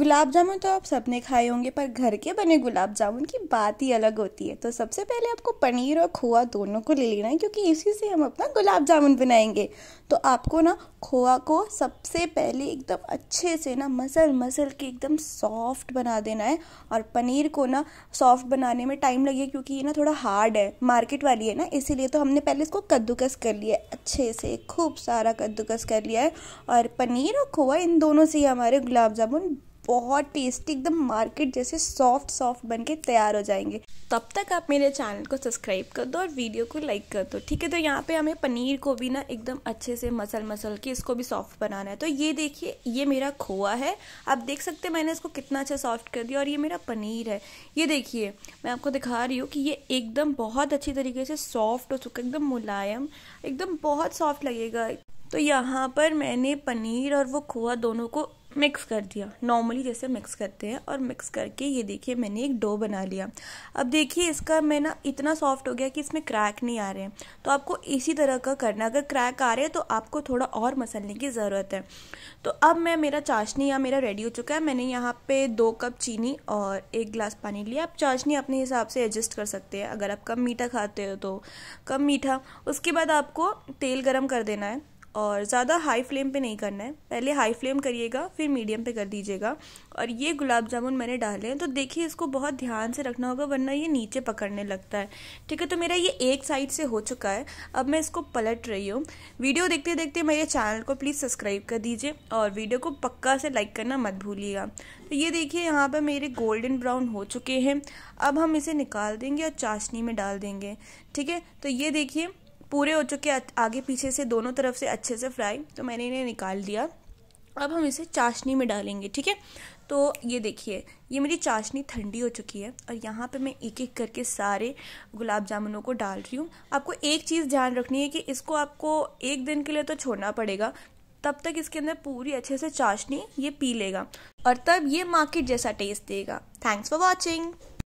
गुलाब जामुन तो आप सबने खाए होंगे पर घर के बने गुलाब जामुन की बात ही अलग होती है तो सबसे पहले आपको पनीर और खोआ दोनों को ले लेना है क्योंकि इसी से हम अपना गुलाब जामुन बनाएंगे तो आपको ना खोआ को सबसे पहले एकदम अच्छे से ना मसल मसल के एकदम सॉफ्ट बना देना है और पनीर को ना सॉफ्ट बनाने में टाइम लगे क्योंकि ये ना थोड़ा हार्ड है मार्केट वाली है ना इसीलिए तो हमने पहले इसको कद्दूकस कर लिया है अच्छे से खूब सारा कद्दूकस कर लिया है और पनीर और खोआ इन दोनों से ही हमारे गुलाब जामुन बहुत टेस्टी एकदम मार्केट जैसे सॉफ्ट सॉफ्ट बन के तैयार हो जाएंगे तब तक आप मेरे चैनल को सब्सक्राइब कर दो और वीडियो को लाइक कर दो ठीक है तो यहाँ पे हमें पनीर को भी ना एकदम अच्छे से मसल मसल के इसको भी सॉफ्ट बनाना है तो ये देखिए ये मेरा खोआ है आप देख सकते हैं मैंने इसको कितना अच्छा सॉफ्ट कर दिया और ये मेरा पनीर है ये देखिए मैं आपको दिखा रही हूँ कि ये एकदम बहुत अच्छी तरीके से सॉफ्ट हो चुका एकदम मुलायम एकदम बहुत सॉफ्ट लगेगा तो यहाँ पर मैंने पनीर और वो खोआ दोनों को मिक्स कर दिया नॉर्मली जैसे मिक्स करते हैं और मिक्स करके ये देखिए मैंने एक डो बना लिया अब देखिए इसका मैं ना इतना सॉफ्ट हो गया कि इसमें क्रैक नहीं आ रहे हैं तो आपको इसी तरह का करना अगर क्रैक आ रहे हैं तो आपको थोड़ा और मसलने की ज़रूरत है तो अब मैं मेरा चाशनी या मेरा रेडी हो चुका है मैंने यहाँ पर दो कप चीनी और एक गिलास पानी लिया आप चाशनी अपने हिसाब से एडजस्ट कर सकते हैं अगर आप कम मीठा खाते हो तो कम मीठा उसके बाद आपको तेल गर्म कर देना है और ज़्यादा हाई फ्लेम पे नहीं करना है पहले हाई फ्लेम करिएगा फिर मीडियम पे कर दीजिएगा और ये गुलाब जामुन मैंने डाले हैं तो देखिए इसको बहुत ध्यान से रखना होगा वरना ये नीचे पकड़ने लगता है ठीक है तो मेरा ये एक साइड से हो चुका है अब मैं इसको पलट रही हूँ वीडियो देखते देखते मेरे चैनल को प्लीज़ सब्सक्राइब कर दीजिए और वीडियो को पक्का से लाइक करना मत भूलिएगा तो ये देखिए यहाँ पर मेरे गोल्डन ब्राउन हो चुके हैं अब हम इसे निकाल देंगे और चाशनी में डाल देंगे ठीक है तो ये देखिए पूरे हो चुके आगे पीछे से दोनों तरफ से अच्छे से फ्राई तो मैंने इन्हें निकाल दिया अब हम इसे चाशनी में डालेंगे ठीक है तो ये देखिए ये मेरी चाशनी ठंडी हो चुकी है और यहाँ पे मैं एक एक करके सारे गुलाब जामुनों को डाल रही हूँ आपको एक चीज़ ध्यान रखनी है कि इसको आपको एक दिन के लिए तो छोड़ना पड़ेगा तब तक इसके अंदर पूरी अच्छे से चाशनी ये पी लेगा और तब ये मार्केट जैसा टेस्ट देगा थैंक्स फॉर वॉचिंग